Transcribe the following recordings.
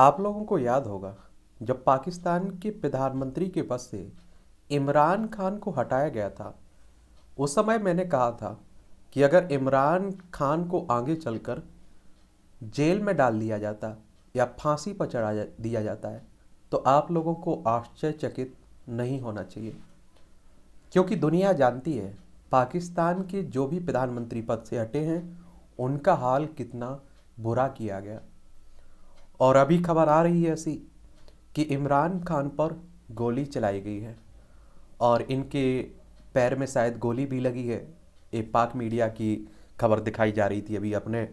आप लोगों को याद होगा जब पाकिस्तान के प्रधानमंत्री के पद से इमरान खान को हटाया गया था उस समय मैंने कहा था कि अगर इमरान खान को आगे चलकर जेल में डाल दिया जाता या फांसी पर चढ़ा जा, दिया जाता है तो आप लोगों को आश्चर्यचकित नहीं होना चाहिए क्योंकि दुनिया जानती है पाकिस्तान के जो भी प्रधानमंत्री पद से हटे हैं उनका हाल कितना बुरा किया गया और अभी खबर आ रही है ऐसी कि इमरान खान पर गोली चलाई गई है और इनके पैर में शायद गोली भी लगी है ये पाक मीडिया की खबर दिखाई जा रही थी अभी अपने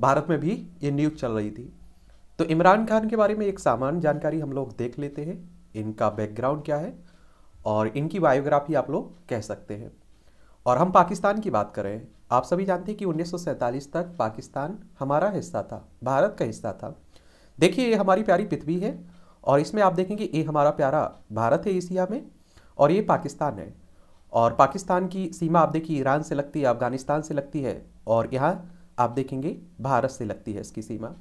भारत में भी ये न्यूज़ चल रही थी तो इमरान खान के बारे में एक सामान्य जानकारी हम लोग देख लेते हैं इनका बैकग्राउंड क्या है और इनकी बायोग्राफी आप लोग कह सकते हैं और हम पाकिस्तान की बात करें आप सभी जानते हैं कि उन्नीस तक पाकिस्तान हमारा हिस्सा था भारत का हिस्सा था देखिए ये हमारी प्यारी पृथ्वी है और इसमें आप देखेंगे ये हमारा प्यारा भारत है एशिया में और ये पाकिस्तान है और पाकिस्तान की सीमा आप देखिए ईरान से लगती है अफगानिस्तान से लगती है और यहाँ आप देखेंगे भारत से लगती है इसकी सीमा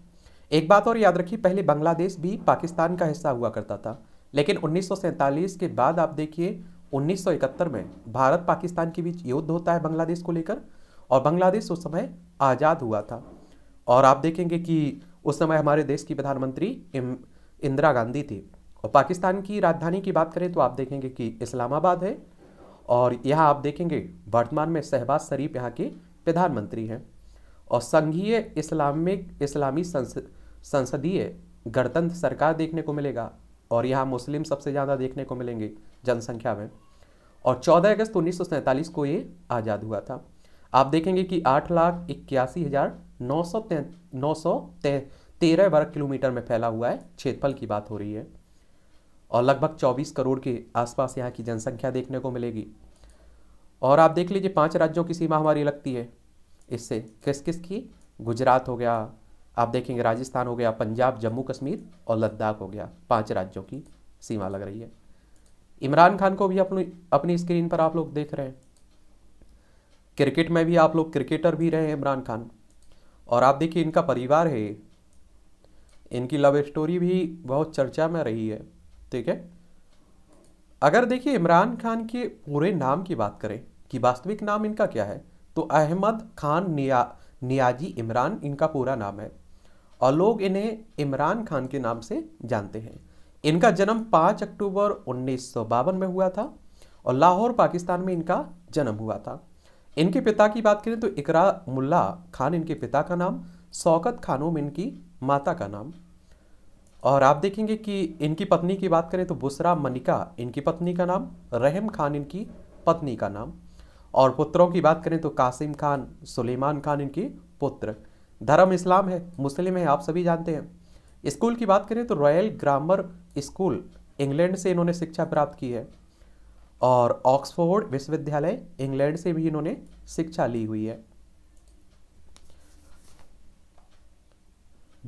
एक बात और याद रखिए पहले बांग्लादेश भी पाकिस्तान का हिस्सा हुआ करता था लेकिन उन्नीस के बाद आप देखिए 1971 में भारत पाकिस्तान के बीच युद्ध होता है बांग्लादेश को लेकर और बांग्लादेश उस समय आज़ाद हुआ था और आप देखेंगे कि उस समय हमारे देश की प्रधानमंत्री इंदिरा गांधी थी और पाकिस्तान की राजधानी की बात करें तो आप देखेंगे कि इस्लामाबाद है और यहाँ आप देखेंगे वर्तमान में शहबाज शरीफ यहाँ के प्रधानमंत्री हैं और संघीय इस्लामिक इस्लामी संसदीय गणतंत्र सरकार देखने को मिलेगा और यहाँ मुस्लिम सबसे ज़्यादा देखने को मिलेंगे जनसंख्या में और 14 अगस्त उन्नीस को ये आज़ाद हुआ था आप देखेंगे कि आठ लाख इक्यासी हज़ार नौ सौ नौ सौ तेरह वर्ग किलोमीटर में फैला हुआ है क्षेत्रफल की बात हो रही है और लगभग 24 करोड़ के आसपास यहाँ की जनसंख्या देखने को मिलेगी और आप देख लीजिए पांच राज्यों की सीमा हमारी लगती है इससे किस किस की गुजरात हो गया आप देखेंगे राजस्थान हो गया पंजाब जम्मू कश्मीर और लद्दाख हो गया पांच राज्यों की सीमा लग रही है इमरान खान को भी अपनी अपनी स्क्रीन पर आप लोग देख रहे हैं क्रिकेट में भी आप लोग क्रिकेटर भी रहे हैं इमरान खान और आप देखिए इनका परिवार है इनकी लव स्टोरी भी बहुत चर्चा में रही है ठीक है अगर देखिए इमरान खान के पूरे नाम की बात करें कि वास्तविक नाम इनका क्या है तो अहमद खान निया नियाजी इमरान इनका पूरा नाम है और लोग इन्हें इमरान खान के नाम से जानते हैं इनका जन्म 5 अक्टूबर उन्नीस में हुआ था और लाहौर पाकिस्तान में इनका जन्म हुआ था इनके पिता की बात करें तो इकरा मुल्ला खान इनके पिता का नाम शौकत में इनकी माता का नाम और आप देखेंगे कि इनकी पत्नी की बात करें तो बुसरा मनिका इनकी पत्नी का नाम रहम खान इनकी पत्नी का नाम और पुत्रों की बात करें तो कासिम खान सुलेमान खान इनके पुत्र धर्म इस्लाम है मुस्लिम है आप सभी जानते हैं स्कूल की बात करें तो रॉयल ग्रामर स्कूल इंग्लैंड से इन्होंने शिक्षा प्राप्त की है और ऑक्सफोर्ड विश्वविद्यालय इंग्लैंड से भी इन्होंने शिक्षा ली हुई है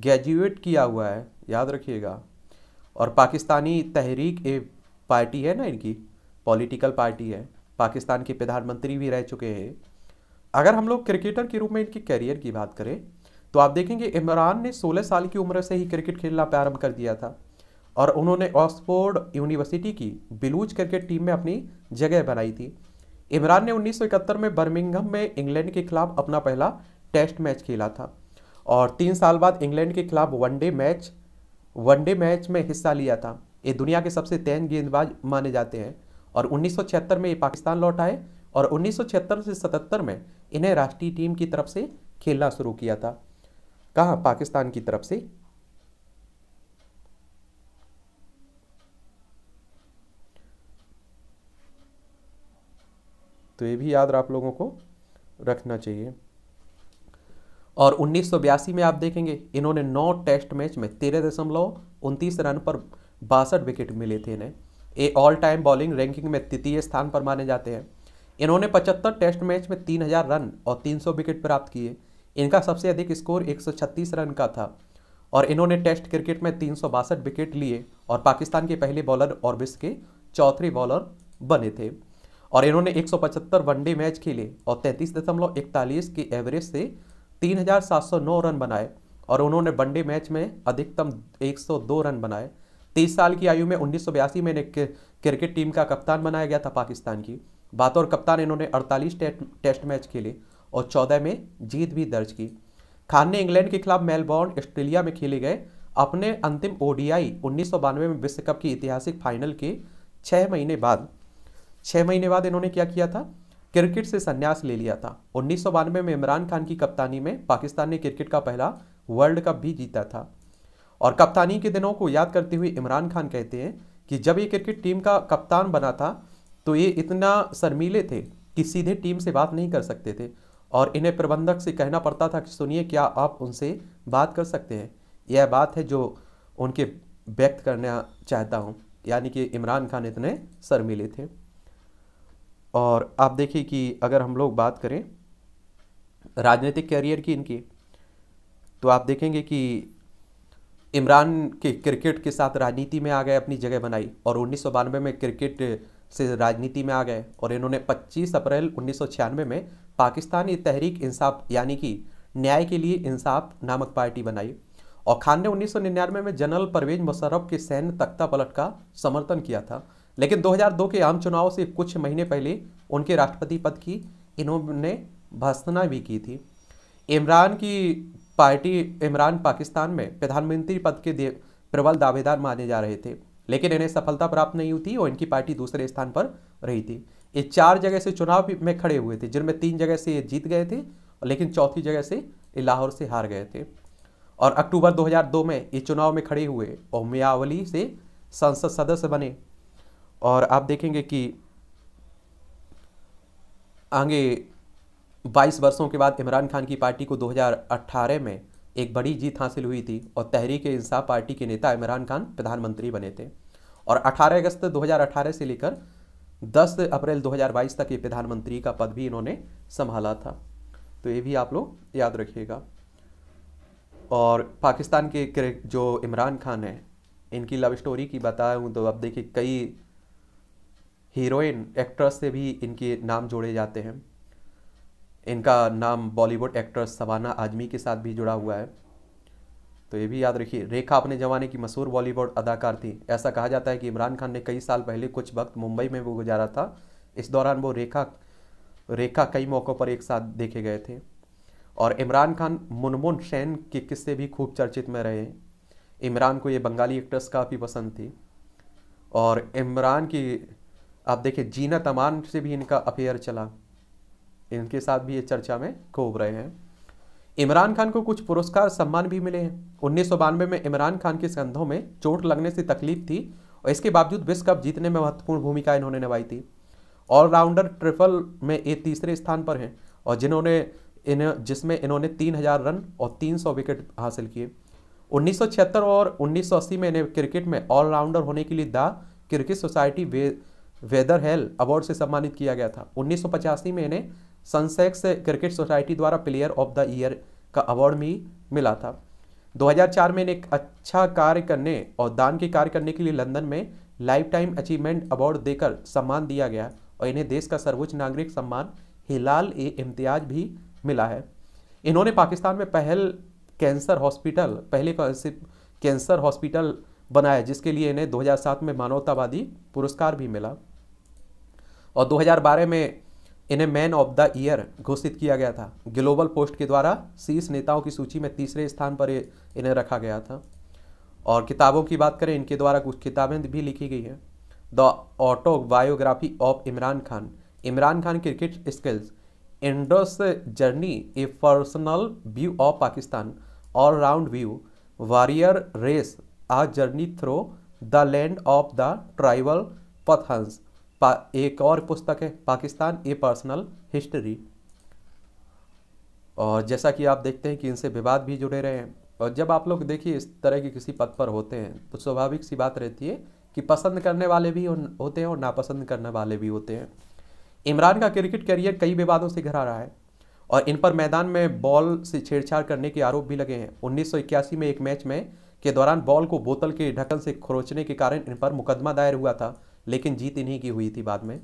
ग्रेजुएट किया हुआ है याद रखिएगा और पाकिस्तानी तहरीक ए पार्टी है ना इनकी पॉलिटिकल पार्टी है पाकिस्तान के प्रधानमंत्री भी रह चुके हैं अगर हम लोग क्रिकेटर के रूप में इनके करियर की बात करें तो आप देखेंगे इमरान ने 16 साल की उम्र से ही क्रिकेट खेलना प्रारंभ कर दिया था और उन्होंने ऑक्सफोर्ड यूनिवर्सिटी की बिलूच क्रिकेट टीम में अपनी जगह बनाई थी इमरान ने 1971 में बर्मिंगहम में इंग्लैंड के खिलाफ अपना पहला टेस्ट मैच खेला था और तीन साल बाद इंग्लैंड के खिलाफ वनडे मैच वनडे मैच में हिस्सा लिया था ये दुनिया के सबसे तेज गेंदबाज माने जाते हैं और 1976 में ये पाकिस्तान लौट आए और 1976 से 77 में इन्हें राष्ट्रीय टीम की तरफ से खेलना शुरू किया था कहा पाकिस्तान की तरफ से तो ये भी याद आप लोगों को रखना चाहिए और उन्नीस में आप देखेंगे इन्होंने नौ टेस्ट मैच में तेरह दशमलव उनतीस रन पर बासठ विकेट मिले थे इन्हें ये ऑल टाइम बॉलिंग रैंकिंग में तृतीय स्थान पर माने जाते हैं इन्होंने 75 टेस्ट मैच में 3000 रन और 300 विकेट प्राप्त किए इनका सबसे अधिक स्कोर 136 रन का था और इन्होंने टेस्ट क्रिकेट में तीन विकेट लिए और पाकिस्तान के पहले बॉलर और विश्व के चौथे बॉलर बने थे और इन्होंने एक वनडे मैच खेले और तैंतीस की एवरेज से 3,709 रन बनाए और उन्होंने वनडे मैच में अधिकतम 102 रन बनाए तीस साल की आयु में उन्नीस में इन्हें क्रिकेट टीम का कप्तान बनाया गया था पाकिस्तान की और कप्तान इन्होंने 48 टेस्ट मैच खेले और 14 में जीत भी दर्ज की खान ने इंग्लैंड के खिलाफ मेलबोर्न ऑस्ट्रेलिया में खेले गए अपने अंतिम ओडीआई उन्नीस में विश्व कप की ऐतिहासिक फाइनल के छः महीने बाद छः महीने बाद इन्होंने क्या किया था क्रिकेट से संन्यास ले लिया था उन्नीस में इमरान खान की कप्तानी में पाकिस्तान ने क्रिकेट का पहला वर्ल्ड कप भी जीता था और कप्तानी के दिनों को याद करते हुए इमरान खान कहते हैं कि जब ये क्रिकेट टीम का कप्तान बना था तो ये इतना शर्मीले थे कि सीधे टीम से बात नहीं कर सकते थे और इन्हें प्रबंधक से कहना पड़ता था कि सुनिए क्या आप उनसे बात कर सकते हैं यह बात है जो उनके व्यक्त करना चाहता हूँ यानी कि इमरान खान इतने शर्मीले थे और आप देखिए कि अगर हम लोग बात करें राजनीतिक कैरियर की इनकी तो आप देखेंगे कि इमरान के क्रिकेट के साथ राजनीति में आ गए अपनी जगह बनाई और उन्नीस में क्रिकेट से राजनीति में आ गए और इन्होंने 25 अप्रैल उन्नीस में पाकिस्तानी तहरीक इंसाफ यानी कि न्याय के लिए इंसाफ नामक पार्टी बनाई और खान ने 1999 में जनरल परवेज मुशर्रफ के सैन्य तख्ता पलट का समर्थन किया था लेकिन 2002 के आम चुनाव से कुछ महीने पहले उनके राष्ट्रपति पद की इन्होंने भर्सना भी की थी इमरान की पार्टी इमरान पाकिस्तान में प्रधानमंत्री पद के प्रबल दावेदार माने जा रहे थे लेकिन इन्हें सफलता प्राप्त नहीं हुई थी और इनकी पार्टी दूसरे स्थान पर रही थी ये चार जगह से चुनाव में खड़े हुए थे जिनमें तीन जगह से ये जीत गए थे लेकिन चौथी जगह से ये लाहौर से हार गए थे और अक्टूबर 2002 में ये चुनाव में खड़े हुए और मियावली से संसद सदस्य बने और आप देखेंगे कि आगे 22 वर्षों के बाद इमरान खान की पार्टी को 2018 में एक बड़ी जीत हासिल हुई थी और तहरीक इंसाफ पार्टी के नेता इमरान खान प्रधानमंत्री बने थे और 18 अगस्त 2018 से लेकर 10 अप्रैल 2022 तक ये प्रधानमंत्री का पद भी इन्होंने संभाला था तो ये भी आप लोग याद रखिएगा और पाकिस्तान के जो इमरान खान हैं इनकी लव स्टोरी की बताया हूँ तो अब देखिए कई हीरोइन एक्ट्रेस से भी इनके नाम जोड़े जाते हैं इनका नाम बॉलीवुड एक्ट्रेस सवाना आजमी के साथ भी जुड़ा हुआ है तो ये भी याद रखिए रेखा अपने ज़माने की मशहूर बॉलीवुड अदाकार थी ऐसा कहा जाता है कि इमरान खान ने कई साल पहले कुछ वक्त मुंबई में वो गुजारा था इस दौरान वो रेखा रेखा कई मौक़ों पर एक साथ देखे गए थे और इमरान खान मुनमुन शैन के किस्से भी खूब चर्चित में रहे इमरान को ये बंगाली एक्ट्रेस काफ़ी पसंद थी और इमरान की आप देखिए जीना तमान से भी इनका अफेयर चला इनके साथ भी ये चर्चा में खूब रहे हैं इमरान खान को कुछ पुरस्कार सम्मान भी मिले हैं उन्नीस में इमरान खान के संधों में चोट लगने से तकलीफ थी और इसके बावजूद विश्व कप जीतने में महत्वपूर्ण भूमिका इन्होंने निभाई थी ऑलराउंडर ट्रिपल में ये तीसरे स्थान पर हैं और जिन्होंने इन जिसमें इन्होंने तीन हजार रन और तीन सौ विकेट हासिल किए उन्नीस और 1980 में इन्हें क्रिकेट में ऑलराउंडर होने के लिए the cricket society Wetherall award से सम्मानित किया गया था उन्नीस में इन्हें सनसेक्स क्रिकेट सोसाइटी द्वारा प्लेयर ऑफ द ईयर का अवार्ड भी मिला था 2004 में इन्हें एक अच्छा कार्य करने और दान के कार्य करने के लिए लंदन में लाइफ टाइम अचीवमेंट अवार्ड देकर सम्मान दिया गया और इन्हें देश का सर्वोच्च नागरिक सम्मान हिलाल ए इम्तियाज भी मिला है इन्होंने पाकिस्तान में पहल कैंसर हॉस्पिटल पहले कैंसर हॉस्पिटल बनाया जिसके लिए इन्हें 2007 में मानवतावादी पुरस्कार भी मिला और 2012 में इन्हें मैन ऑफ द ईयर घोषित किया गया था ग्लोबल पोस्ट के द्वारा शीर्ष नेताओं की सूची में तीसरे स्थान पर इन्हें रखा गया था और किताबों की बात करें इनके द्वारा कुछ किताबें भी लिखी गई हैं the biography of Imran Khan Imran Khan cricket skills Indus journey a personal view of Pakistan all round view warrior race a journey through the land of the tribal Pathans एक और पुस्तक है पाकिस्तान ए पर्सनल हिस्ट्री और जैसा कि आप देखते हैं कि इनसे विवाद भी जुड़े रहे हैं और जब आप लोग देखिए इस तरह के किसी पद पर होते हैं तो स्वाभाविक सी बात रहती है कि पसंद करने वाले भी होते हैं और नापसंद करने वाले भी होते हैं इमरान का क्रिकेट करियर कई विवादों से घिरा रहा है और इन पर मैदान में बॉल से छेड़छाड़ करने के आरोप भी लगे हैं उन्नीस में एक मैच में के दौरान बॉल को बोतल के ढक्कन से खरोचने के कारण इन पर मुकदमा दायर हुआ था लेकिन जीत इन्हीं की हुई थी बाद में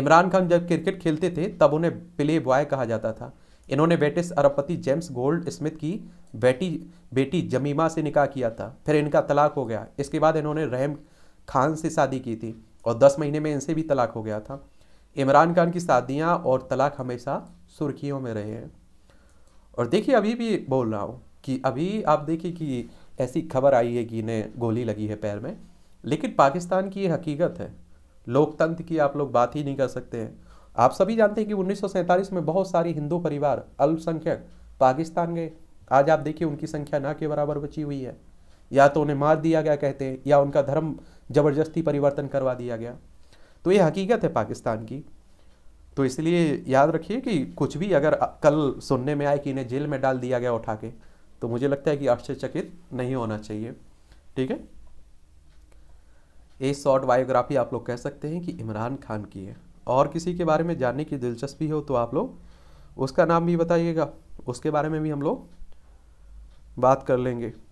इमरान खान जब क्रिकेट खेलते थे तब उन्हें प्ले बॉय कहा जाता था इन्होंने बेटे अरबपति जेम्स गोल्ड स्मिथ की बेटी बेटी जमीमा से निकाह किया था फिर इनका तलाक हो गया इसके बाद इन्होंने रहम खान से शादी की थी और दस महीने में इनसे भी तलाक हो गया था इमरान खान की शादियाँ और तलाक हमेशा सुर्खियों में रहे हैं और देखिए अभी भी बोल रहा हूँ कि अभी आप देखिए कि ऐसी खबर आई है कि इन्हें गोली लगी है पैर में लेकिन पाकिस्तान की ये हकीकत है लोकतंत्र की आप लोग बात ही नहीं कर सकते हैं आप सभी जानते हैं कि उन्नीस में बहुत सारी हिंदू परिवार अल्पसंख्यक पाकिस्तान गए आज आप देखिए उनकी संख्या ना के बराबर बची हुई है या तो उन्हें मार दिया गया कहते हैं या उनका धर्म जबरदस्ती परिवर्तन करवा दिया गया तो ये हकीकत है पाकिस्तान की तो इसलिए याद रखिए कि कुछ भी अगर कल सुनने में आए कि इन्हें जेल में डाल दिया गया उठा के तो मुझे लगता है कि आश्चर्यचकित नहीं होना चाहिए ठीक है ये शॉर्ट बायोग्राफी आप लोग कह सकते हैं कि इमरान खान की है और किसी के बारे में जानने की दिलचस्पी हो तो आप लोग उसका नाम भी बताइएगा उसके बारे में भी हम लोग बात कर लेंगे